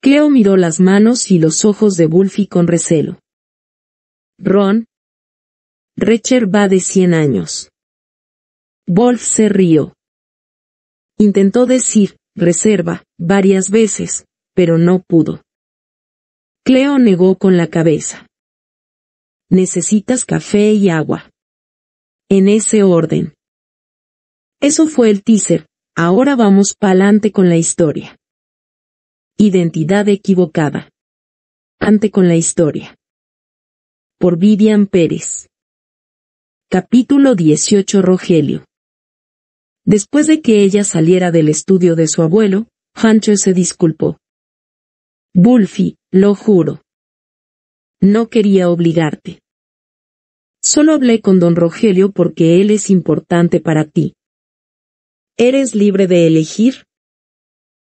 Cleo miró las manos y los ojos de Bulfi con recelo. Ron. Recher va de cien años. Wolf se rió. Intentó decir, reserva, varias veces, pero no pudo. Cleo negó con la cabeza. Necesitas café y agua. En ese orden. Eso fue el teaser, ahora vamos pa'lante con la historia. Identidad equivocada. Ante con la historia. Por Vivian Pérez. Capítulo 18 Rogelio. Después de que ella saliera del estudio de su abuelo, Hancho se disculpó. Bulfi, lo juro. No quería obligarte. Solo hablé con don Rogelio porque él es importante para ti, Eres libre de elegir.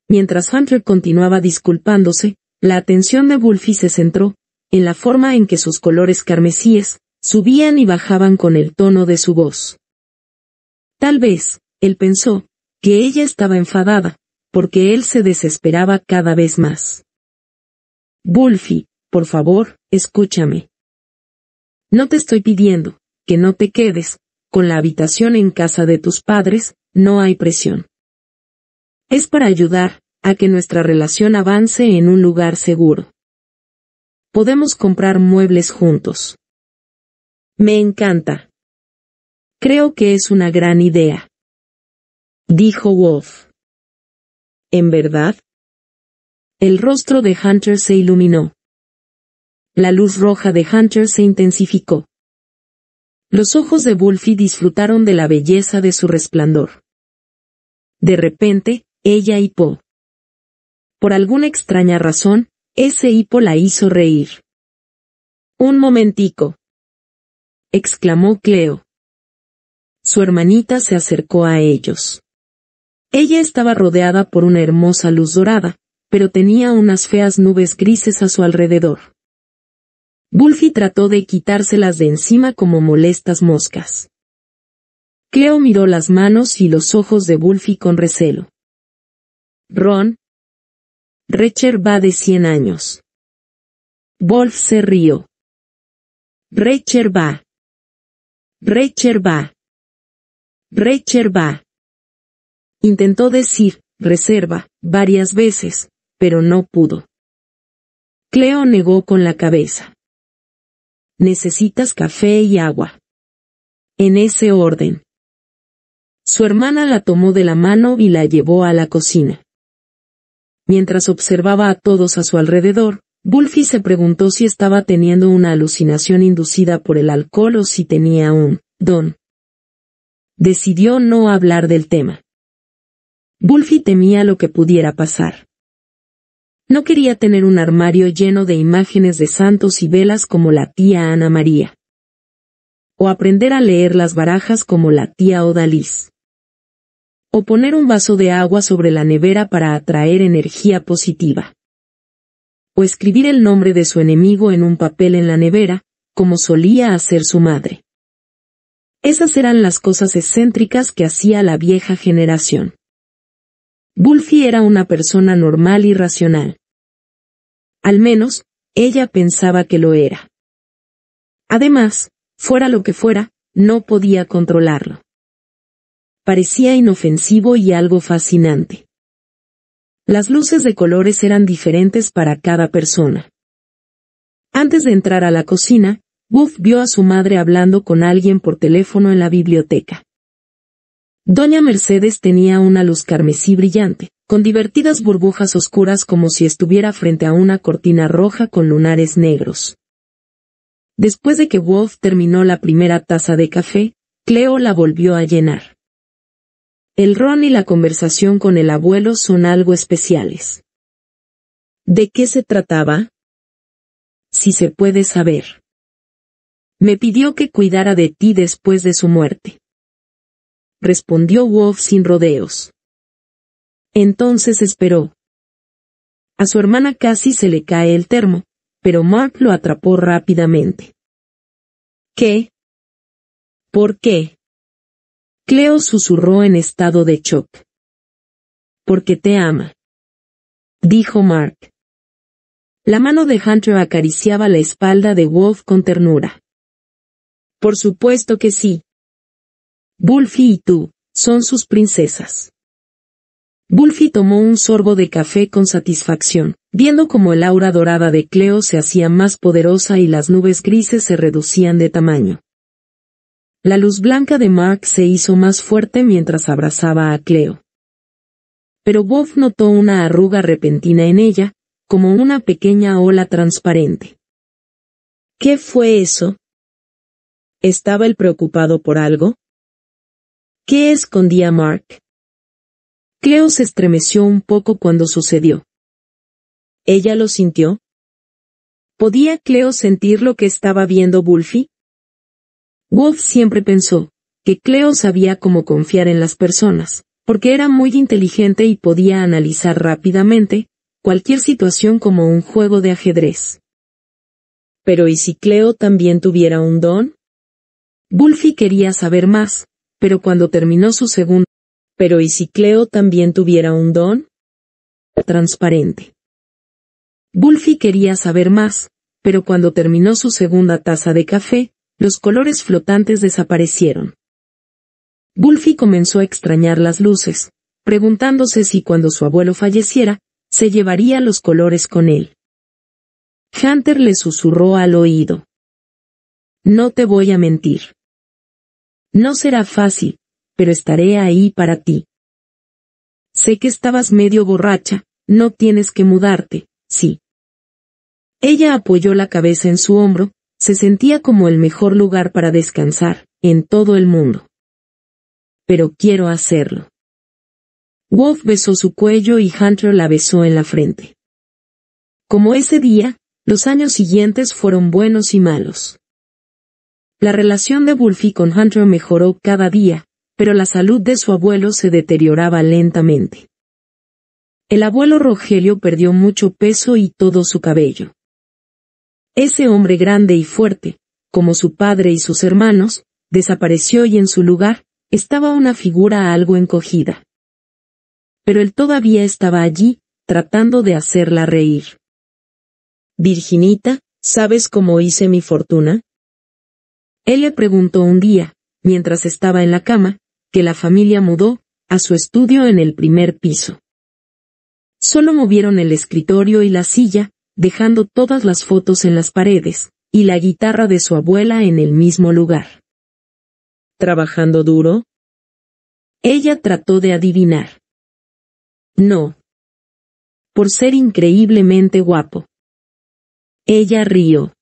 Mientras Hunter continuaba disculpándose, la atención de Bulfi se centró, en la forma en que sus colores carmesíes, subían y bajaban con el tono de su voz. Tal vez, él pensó, que ella estaba enfadada, porque él se desesperaba cada vez más. Bulfi, por favor, escúchame. No te estoy pidiendo, que no te quedes, con la habitación en casa de tus padres, no hay presión. Es para ayudar a que nuestra relación avance en un lugar seguro. Podemos comprar muebles juntos. Me encanta. Creo que es una gran idea. Dijo Wolf. ¿En verdad? El rostro de Hunter se iluminó. La luz roja de Hunter se intensificó. Los ojos de Wolfie disfrutaron de la belleza de su resplandor. De repente, ella hipó. Por alguna extraña razón, ese hipo la hizo reír. Un momentico. exclamó Cleo. Su hermanita se acercó a ellos. Ella estaba rodeada por una hermosa luz dorada, pero tenía unas feas nubes grises a su alrededor. Bulfi trató de quitárselas de encima como molestas moscas. Cleo miró las manos y los ojos de Bulfi con recelo. Ron. Recher va de cien años. Wolf se rió. Recher va. Recher va. Recher va. Intentó decir, reserva, varias veces, pero no pudo. Cleo negó con la cabeza. Necesitas café y agua. En ese orden. Su hermana la tomó de la mano y la llevó a la cocina. Mientras observaba a todos a su alrededor, Bulfi se preguntó si estaba teniendo una alucinación inducida por el alcohol o si tenía un don. Decidió no hablar del tema. Bulfi temía lo que pudiera pasar. No quería tener un armario lleno de imágenes de santos y velas como la tía Ana María. O aprender a leer las barajas como la tía Odalís o poner un vaso de agua sobre la nevera para atraer energía positiva. O escribir el nombre de su enemigo en un papel en la nevera, como solía hacer su madre. Esas eran las cosas excéntricas que hacía la vieja generación. Bulfi era una persona normal y racional. Al menos, ella pensaba que lo era. Además, fuera lo que fuera, no podía controlarlo parecía inofensivo y algo fascinante. Las luces de colores eran diferentes para cada persona. Antes de entrar a la cocina, Wolf vio a su madre hablando con alguien por teléfono en la biblioteca. Doña Mercedes tenía una luz carmesí brillante, con divertidas burbujas oscuras como si estuviera frente a una cortina roja con lunares negros. Después de que Wolf terminó la primera taza de café, Cleo la volvió a llenar. El ron y la conversación con el abuelo son algo especiales. ¿De qué se trataba? Si se puede saber. Me pidió que cuidara de ti después de su muerte. Respondió Wolf sin rodeos. Entonces esperó. A su hermana casi se le cae el termo, pero Mark lo atrapó rápidamente. ¿Qué? ¿Por qué? Cleo susurró en estado de shock. Porque te ama. Dijo Mark. La mano de Hunter acariciaba la espalda de Wolf con ternura. Por supuesto que sí. Bulfi y tú, son sus princesas. Bulfi tomó un sorbo de café con satisfacción, viendo cómo el aura dorada de Cleo se hacía más poderosa y las nubes grises se reducían de tamaño. La luz blanca de Mark se hizo más fuerte mientras abrazaba a Cleo. Pero Bob notó una arruga repentina en ella, como una pequeña ola transparente. ¿Qué fue eso? ¿Estaba él preocupado por algo? ¿Qué escondía Mark? Cleo se estremeció un poco cuando sucedió. ¿Ella lo sintió? ¿Podía Cleo sentir lo que estaba viendo Wolfie? Wolf siempre pensó que Cleo sabía cómo confiar en las personas, porque era muy inteligente y podía analizar rápidamente cualquier situación como un juego de ajedrez. Pero ¿y si Cleo también tuviera un don? Wolfie quería saber más, pero cuando terminó su pero ¿y si Cleo también tuviera un don? Transparente. quería saber más, pero cuando terminó su segunda taza de café, los colores flotantes desaparecieron. Wolfie comenzó a extrañar las luces, preguntándose si cuando su abuelo falleciera, se llevaría los colores con él. Hunter le susurró al oído. No te voy a mentir. No será fácil, pero estaré ahí para ti. Sé que estabas medio borracha, no tienes que mudarte, sí. Ella apoyó la cabeza en su hombro, se sentía como el mejor lugar para descansar, en todo el mundo. Pero quiero hacerlo. Wolf besó su cuello y Hunter la besó en la frente. Como ese día, los años siguientes fueron buenos y malos. La relación de Wolfie con Hunter mejoró cada día, pero la salud de su abuelo se deterioraba lentamente. El abuelo Rogelio perdió mucho peso y todo su cabello. Ese hombre grande y fuerte, como su padre y sus hermanos, desapareció y en su lugar, estaba una figura algo encogida. Pero él todavía estaba allí, tratando de hacerla reír. Virginita, ¿sabes cómo hice mi fortuna? Él le preguntó un día, mientras estaba en la cama, que la familia mudó, a su estudio en el primer piso. Solo movieron el escritorio y la silla, dejando todas las fotos en las paredes, y la guitarra de su abuela en el mismo lugar. ¿Trabajando duro? Ella trató de adivinar. No. Por ser increíblemente guapo. Ella rió.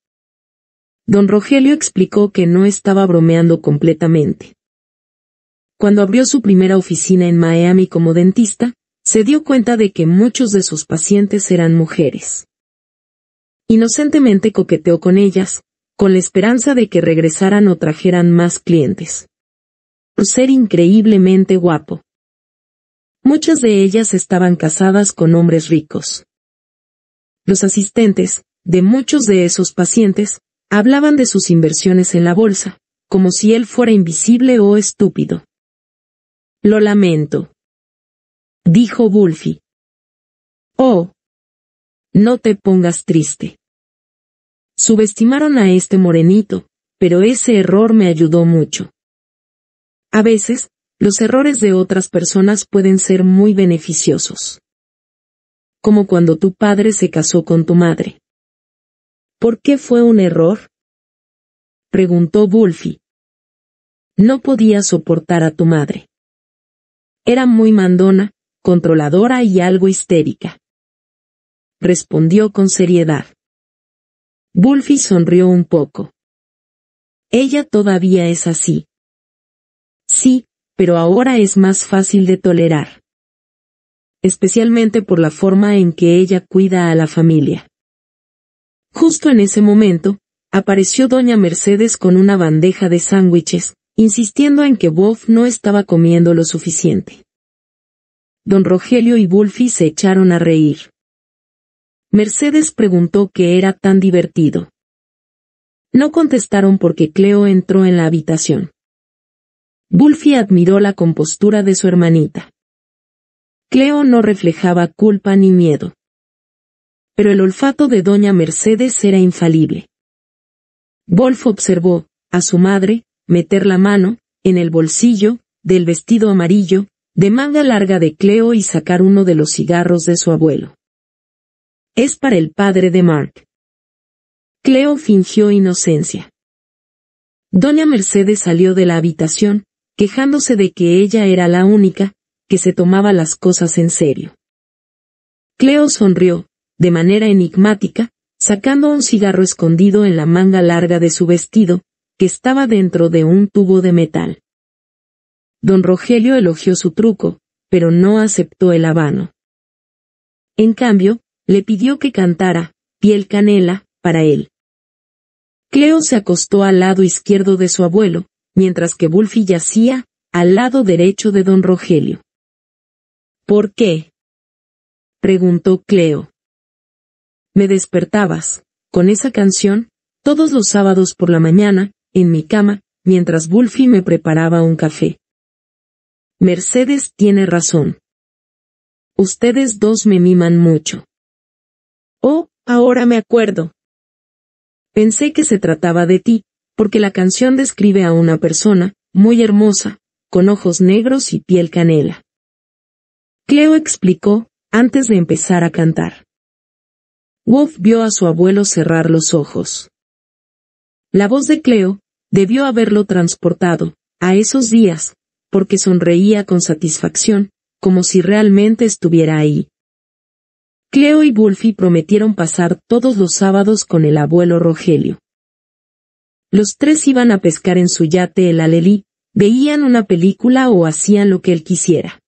Don Rogelio explicó que no estaba bromeando completamente. Cuando abrió su primera oficina en Miami como dentista, se dio cuenta de que muchos de sus pacientes eran mujeres. Inocentemente coqueteó con ellas, con la esperanza de que regresaran o trajeran más clientes. Por ser increíblemente guapo. Muchas de ellas estaban casadas con hombres ricos. Los asistentes, de muchos de esos pacientes, hablaban de sus inversiones en la bolsa, como si él fuera invisible o estúpido. Lo lamento. Dijo Bulfi. Oh, no te pongas triste. Subestimaron a este morenito, pero ese error me ayudó mucho. A veces, los errores de otras personas pueden ser muy beneficiosos. Como cuando tu padre se casó con tu madre. ¿Por qué fue un error? Preguntó Bulfi. No podía soportar a tu madre. Era muy mandona, controladora y algo histérica respondió con seriedad. Bulfi sonrió un poco. Ella todavía es así. Sí, pero ahora es más fácil de tolerar. Especialmente por la forma en que ella cuida a la familia. Justo en ese momento, apareció doña Mercedes con una bandeja de sándwiches, insistiendo en que Wolf no estaba comiendo lo suficiente. Don Rogelio y Bulfi se echaron a reír. Mercedes preguntó qué era tan divertido. No contestaron porque Cleo entró en la habitación. Bulfi admiró la compostura de su hermanita. Cleo no reflejaba culpa ni miedo. Pero el olfato de doña Mercedes era infalible. Wolf observó, a su madre, meter la mano, en el bolsillo, del vestido amarillo, de manga larga de Cleo y sacar uno de los cigarros de su abuelo es para el padre de Mark. Cleo fingió inocencia. Doña Mercedes salió de la habitación, quejándose de que ella era la única, que se tomaba las cosas en serio. Cleo sonrió, de manera enigmática, sacando un cigarro escondido en la manga larga de su vestido, que estaba dentro de un tubo de metal. Don Rogelio elogió su truco, pero no aceptó el habano. En cambio, le pidió que cantara, piel canela, para él. Cleo se acostó al lado izquierdo de su abuelo, mientras que Bulfi yacía, al lado derecho de don Rogelio. ¿Por qué? preguntó Cleo. Me despertabas, con esa canción, todos los sábados por la mañana, en mi cama, mientras Bulfi me preparaba un café. Mercedes tiene razón. Ustedes dos me miman mucho. Oh, ahora me acuerdo. Pensé que se trataba de ti, porque la canción describe a una persona, muy hermosa, con ojos negros y piel canela. Cleo explicó, antes de empezar a cantar. Wolf vio a su abuelo cerrar los ojos. La voz de Cleo, debió haberlo transportado, a esos días, porque sonreía con satisfacción, como si realmente estuviera ahí. Cleo y Bulfi prometieron pasar todos los sábados con el abuelo Rogelio. Los tres iban a pescar en su yate el Alelí, veían una película o hacían lo que él quisiera.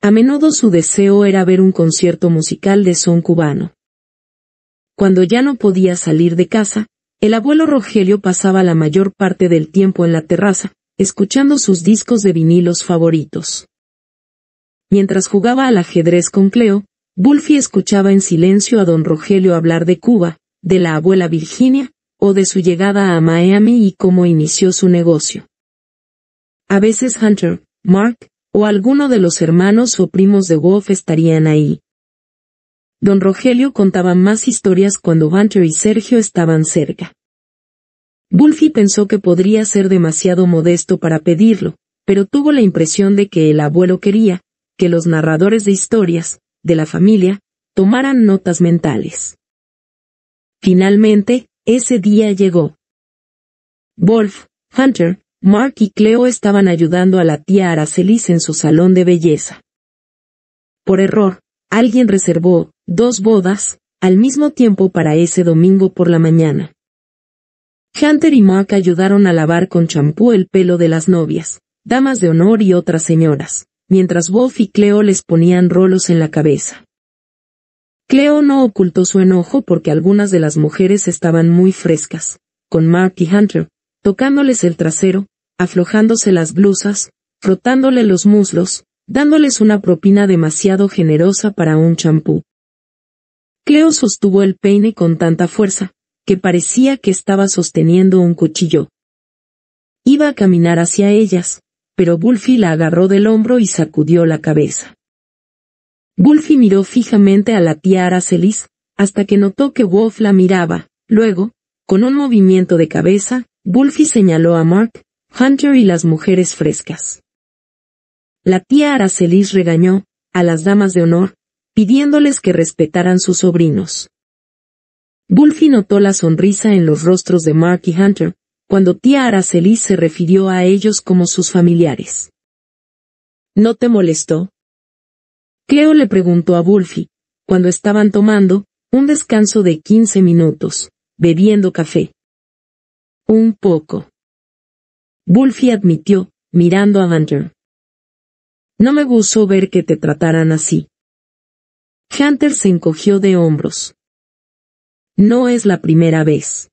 A menudo su deseo era ver un concierto musical de son cubano. Cuando ya no podía salir de casa, el abuelo Rogelio pasaba la mayor parte del tiempo en la terraza, escuchando sus discos de vinilos favoritos. Mientras jugaba al ajedrez con Cleo, Bulfi escuchaba en silencio a don Rogelio hablar de Cuba, de la abuela Virginia, o de su llegada a Miami y cómo inició su negocio. A veces Hunter, Mark, o alguno de los hermanos o primos de Wolf estarían ahí. Don Rogelio contaba más historias cuando Hunter y Sergio estaban cerca. Bulfi pensó que podría ser demasiado modesto para pedirlo, pero tuvo la impresión de que el abuelo quería que los narradores de historias, de la familia, tomaran notas mentales. Finalmente, ese día llegó. Wolf, Hunter, Mark y Cleo estaban ayudando a la tía Aracelis en su salón de belleza. Por error, alguien reservó dos bodas al mismo tiempo para ese domingo por la mañana. Hunter y Mark ayudaron a lavar con champú el pelo de las novias, damas de honor y otras señoras mientras Wolf y Cleo les ponían rolos en la cabeza. Cleo no ocultó su enojo porque algunas de las mujeres estaban muy frescas, con Mark y Hunter, tocándoles el trasero, aflojándose las blusas, frotándole los muslos, dándoles una propina demasiado generosa para un champú. Cleo sostuvo el peine con tanta fuerza, que parecía que estaba sosteniendo un cuchillo. Iba a caminar hacia ellas, pero Bulfi la agarró del hombro y sacudió la cabeza. Bulfi miró fijamente a la tía Aracelis, hasta que notó que Wolf la miraba. Luego, con un movimiento de cabeza, Bulfi señaló a Mark, Hunter y las mujeres frescas. La tía Aracelis regañó, a las damas de honor, pidiéndoles que respetaran sus sobrinos. Bulfi notó la sonrisa en los rostros de Mark y Hunter, cuando tía Araceli se refirió a ellos como sus familiares. ¿No te molestó? Cleo le preguntó a Bulfi, cuando estaban tomando, un descanso de 15 minutos, bebiendo café. Un poco. Bulfi admitió, mirando a Hunter. No me gustó ver que te trataran así. Hunter se encogió de hombros. No es la primera vez.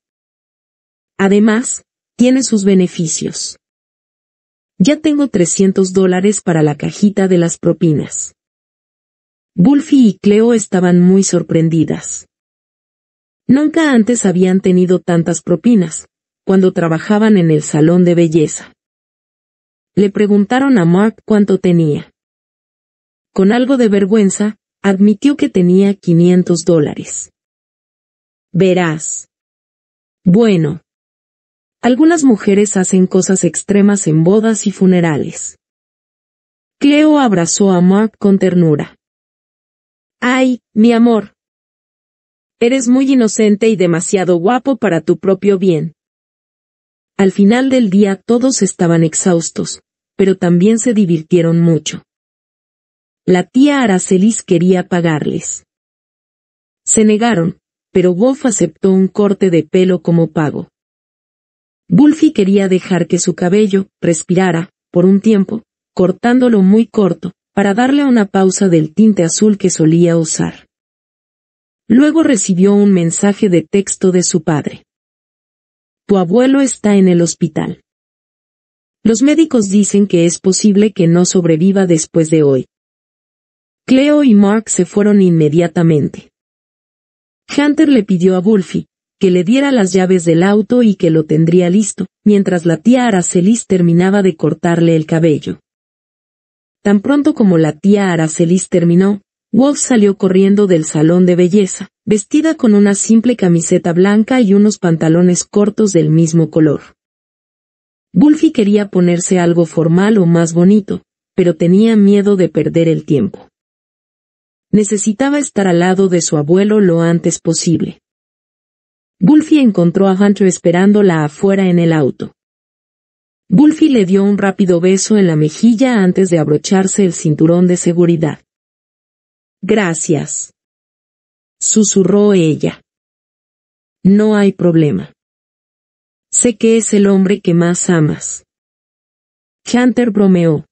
Además, tiene sus beneficios. Ya tengo 300 dólares para la cajita de las propinas. Bulfi y Cleo estaban muy sorprendidas. Nunca antes habían tenido tantas propinas, cuando trabajaban en el salón de belleza. Le preguntaron a Mark cuánto tenía. Con algo de vergüenza, admitió que tenía 500 dólares. Verás. Bueno, algunas mujeres hacen cosas extremas en bodas y funerales. Cleo abrazó a Mark con ternura. Ay, mi amor. Eres muy inocente y demasiado guapo para tu propio bien. Al final del día todos estaban exhaustos, pero también se divirtieron mucho. La tía Aracelis quería pagarles. Se negaron, pero Goff aceptó un corte de pelo como pago. Bulfi quería dejar que su cabello respirara, por un tiempo, cortándolo muy corto, para darle una pausa del tinte azul que solía usar. Luego recibió un mensaje de texto de su padre. Tu abuelo está en el hospital. Los médicos dicen que es posible que no sobreviva después de hoy. Cleo y Mark se fueron inmediatamente. Hunter le pidió a Bulfi, que le diera las llaves del auto y que lo tendría listo, mientras la tía Aracelis terminaba de cortarle el cabello. Tan pronto como la tía Aracelis terminó, Wolf salió corriendo del salón de belleza, vestida con una simple camiseta blanca y unos pantalones cortos del mismo color. Wolfie quería ponerse algo formal o más bonito, pero tenía miedo de perder el tiempo. Necesitaba estar al lado de su abuelo lo antes posible. Bulfi encontró a Hunter esperándola afuera en el auto. Bulfi le dio un rápido beso en la mejilla antes de abrocharse el cinturón de seguridad. Gracias. Susurró ella. No hay problema. Sé que es el hombre que más amas. Hunter bromeó.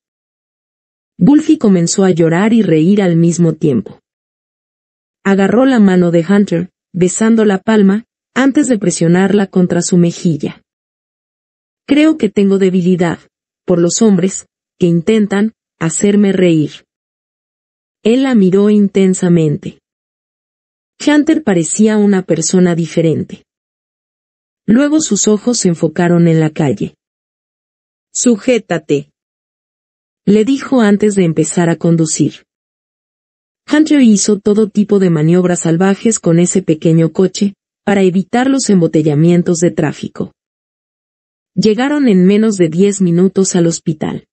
Bulfi comenzó a llorar y reír al mismo tiempo. Agarró la mano de Hunter, besando la palma, antes de presionarla contra su mejilla. Creo que tengo debilidad, por los hombres, que intentan, hacerme reír. Él la miró intensamente. Hunter parecía una persona diferente. Luego sus ojos se enfocaron en la calle. Sujétate. Le dijo antes de empezar a conducir. Hunter hizo todo tipo de maniobras salvajes con ese pequeño coche, para evitar los embotellamientos de tráfico. Llegaron en menos de diez minutos al hospital.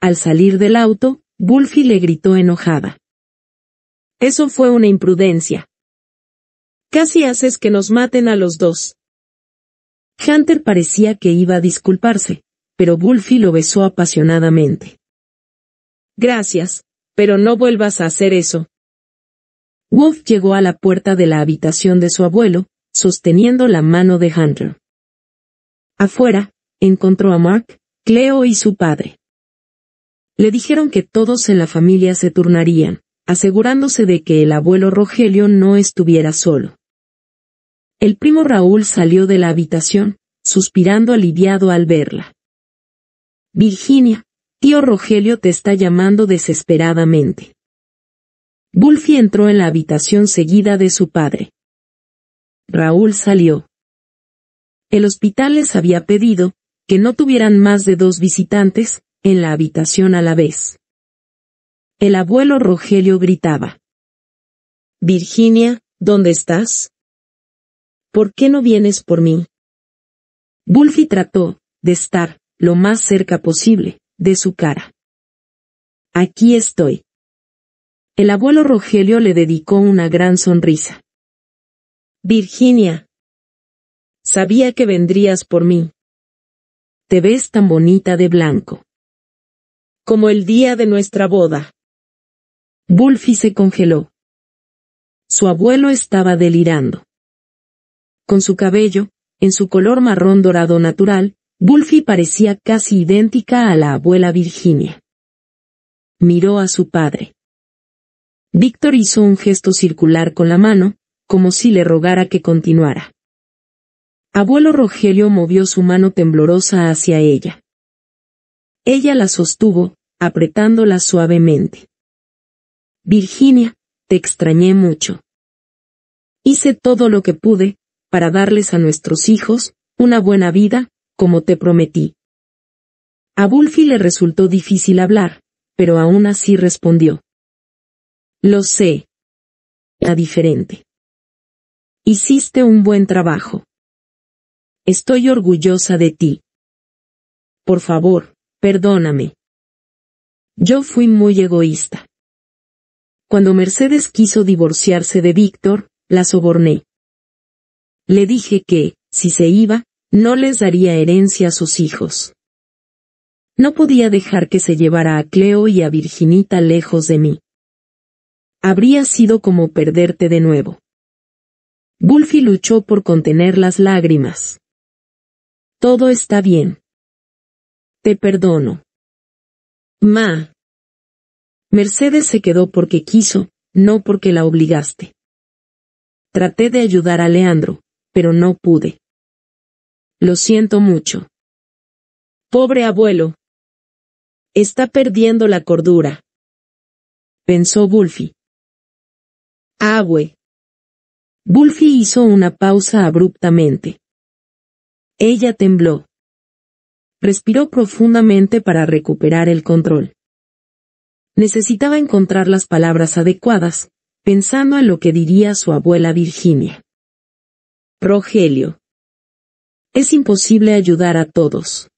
Al salir del auto, Bulfi le gritó enojada. Eso fue una imprudencia. Casi haces que nos maten a los dos. Hunter parecía que iba a disculparse, pero Bulfi lo besó apasionadamente. Gracias, pero no vuelvas a hacer eso, Wolf llegó a la puerta de la habitación de su abuelo, sosteniendo la mano de Hunter. Afuera, encontró a Mark, Cleo y su padre. Le dijeron que todos en la familia se turnarían, asegurándose de que el abuelo Rogelio no estuviera solo. El primo Raúl salió de la habitación, suspirando aliviado al verla. Virginia, tío Rogelio te está llamando desesperadamente. Bulfi entró en la habitación seguida de su padre. Raúl salió. El hospital les había pedido que no tuvieran más de dos visitantes en la habitación a la vez. El abuelo Rogelio gritaba. Virginia, ¿dónde estás? ¿Por qué no vienes por mí? Bulfi trató de estar lo más cerca posible de su cara. Aquí estoy. El abuelo Rogelio le dedicó una gran sonrisa. Virginia. Sabía que vendrías por mí. Te ves tan bonita de blanco. Como el día de nuestra boda. Bulfi se congeló. Su abuelo estaba delirando. Con su cabello, en su color marrón dorado natural, Bulfi parecía casi idéntica a la abuela Virginia. Miró a su padre. Víctor hizo un gesto circular con la mano, como si le rogara que continuara. Abuelo Rogelio movió su mano temblorosa hacia ella. Ella la sostuvo, apretándola suavemente. Virginia, te extrañé mucho. Hice todo lo que pude, para darles a nuestros hijos, una buena vida, como te prometí. A le resultó difícil hablar, pero aún así respondió. Lo sé. La diferente. Hiciste un buen trabajo. Estoy orgullosa de ti. Por favor, perdóname. Yo fui muy egoísta. Cuando Mercedes quiso divorciarse de Víctor, la soborné. Le dije que, si se iba, no les daría herencia a sus hijos. No podía dejar que se llevara a Cleo y a Virginita lejos de mí habría sido como perderte de nuevo. Bulfi luchó por contener las lágrimas. Todo está bien. Te perdono. Ma. Mercedes se quedó porque quiso, no porque la obligaste. Traté de ayudar a Leandro, pero no pude. Lo siento mucho. Pobre abuelo. Está perdiendo la cordura. Pensó Bulfi. Abue. Bulfi hizo una pausa abruptamente. Ella tembló. Respiró profundamente para recuperar el control. Necesitaba encontrar las palabras adecuadas, pensando en lo que diría su abuela Virginia. Rogelio. Es imposible ayudar a todos.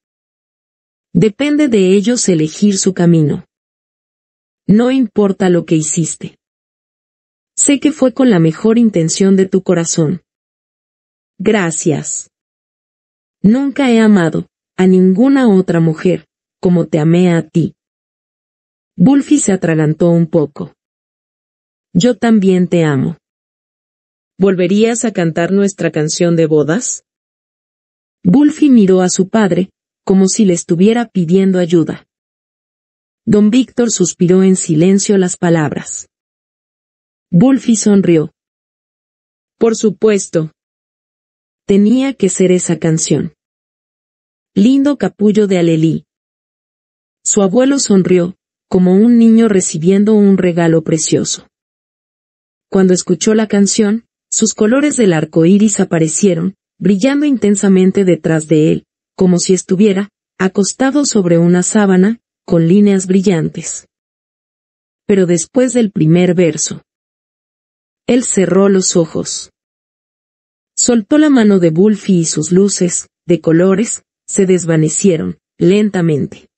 Depende de ellos elegir su camino. No importa lo que hiciste. Sé que fue con la mejor intención de tu corazón. Gracias. Nunca he amado a ninguna otra mujer, como te amé a ti. Bulfi se atragantó un poco. Yo también te amo. ¿Volverías a cantar nuestra canción de bodas? Bulfi miró a su padre, como si le estuviera pidiendo ayuda. Don Víctor suspiró en silencio las palabras. Bulfi sonrió. Por supuesto. Tenía que ser esa canción. Lindo capullo de Alelí. Su abuelo sonrió, como un niño recibiendo un regalo precioso. Cuando escuchó la canción, sus colores del arco iris aparecieron, brillando intensamente detrás de él, como si estuviera, acostado sobre una sábana, con líneas brillantes. Pero después del primer verso, él cerró los ojos. Soltó la mano de Bulfi y sus luces, de colores, se desvanecieron, lentamente.